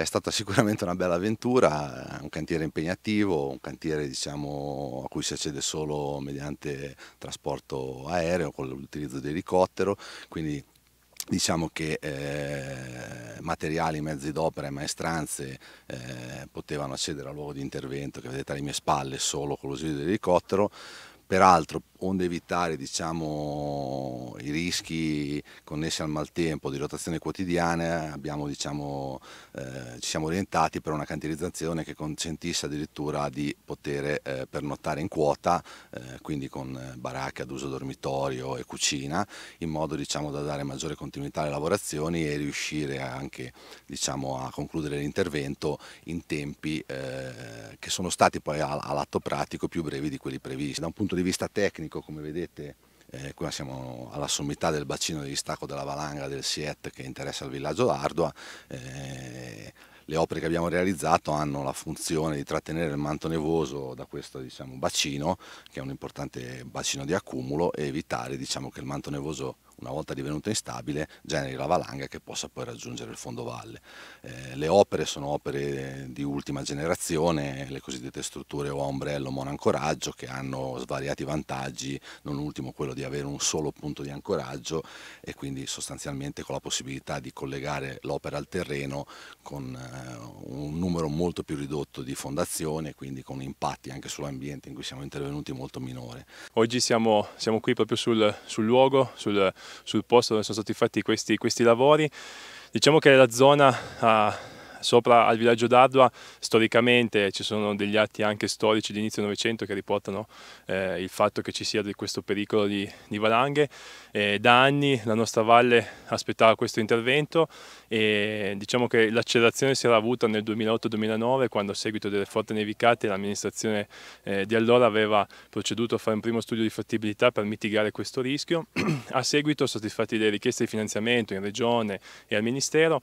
È stata sicuramente una bella avventura, un cantiere impegnativo, un cantiere diciamo, a cui si accede solo mediante trasporto aereo con l'utilizzo di elicottero, quindi diciamo che eh, materiali, mezzi d'opera e maestranze eh, potevano accedere al luogo di intervento che vedete alle mie spalle solo con l'usillo dell'elicottero, peraltro onde evitare diciamo, i rischi connessi al maltempo di rotazione quotidiana abbiamo, diciamo, eh, ci siamo orientati per una cantierizzazione che consentisse addirittura di poter eh, pernottare in quota, eh, quindi con baracche ad uso dormitorio e cucina, in modo diciamo, da dare maggiore continuità alle lavorazioni e riuscire anche diciamo, a concludere l'intervento in tempi eh, che sono stati poi all'atto pratico più brevi di quelli previsti. Da un punto di vista tecnico Ecco, come vedete, eh, qua siamo alla sommità del bacino di distacco della valanga del SIET che interessa il villaggio d'Ardua. Eh, le opere che abbiamo realizzato hanno la funzione di trattenere il manto nevoso da questo diciamo, bacino, che è un importante bacino di accumulo, e evitare diciamo, che il manto nevoso una volta divenuta instabile generi la valanga che possa poi raggiungere il fondovalle. Eh, le opere sono opere di ultima generazione, le cosiddette strutture o ombrello monancoraggio che hanno svariati vantaggi, non ultimo quello di avere un solo punto di ancoraggio e quindi sostanzialmente con la possibilità di collegare l'opera al terreno con eh, un numero molto più ridotto di fondazione, quindi con impatti anche sull'ambiente in cui siamo intervenuti molto minore. Oggi siamo, siamo qui proprio sul, sul luogo, sul, sul posto dove sono stati fatti questi, questi lavori. Diciamo che la zona ha Sopra al villaggio d'Adua storicamente ci sono degli atti anche storici di inizio Novecento che riportano eh, il fatto che ci sia questo pericolo di, di valanghe. Eh, da anni la nostra valle aspettava questo intervento e diciamo che l'accelerazione si era avuta nel 2008-2009 quando a seguito delle forti nevicate l'amministrazione eh, di allora aveva proceduto a fare un primo studio di fattibilità per mitigare questo rischio. a seguito soddisfatti stati le richieste di finanziamento in regione e al ministero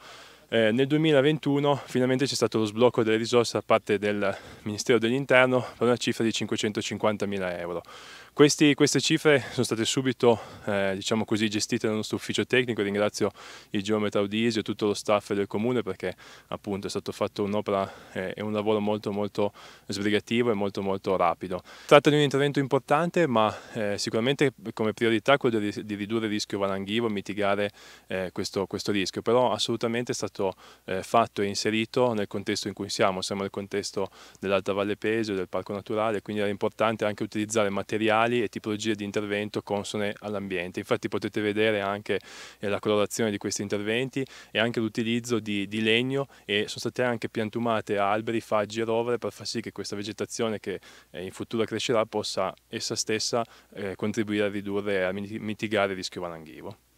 eh, nel 2021 finalmente c'è stato lo sblocco delle risorse da parte del Ministero dell'Interno per una cifra di 550 mila euro. Questi, queste cifre sono state subito eh, diciamo così, gestite dal nostro ufficio tecnico, ringrazio il geometra Udisio e tutto lo staff del comune perché appunto è stato fatto un'opera eh, e eh, un lavoro molto molto sbrigativo e molto molto rapido. Tratta di un intervento importante ma eh, sicuramente come priorità quello di, ridurre il rischio valanghivo, mitigare eh, questo, questo rischio, però assolutamente è stato stato eh, fatto e inserito nel contesto in cui siamo, siamo nel contesto dell'Alta Valle Pesio, del Parco Naturale, quindi era importante anche utilizzare materiali e tipologie di intervento consone all'ambiente. Infatti potete vedere anche eh, la colorazione di questi interventi e anche l'utilizzo di, di, legno e sono state anche piantumate alberi, faggi e rovere per far sì che questa vegetazione che eh, in futuro crescerà possa essa stessa eh, contribuire a ridurre e a mitigare il rischio valanghivo.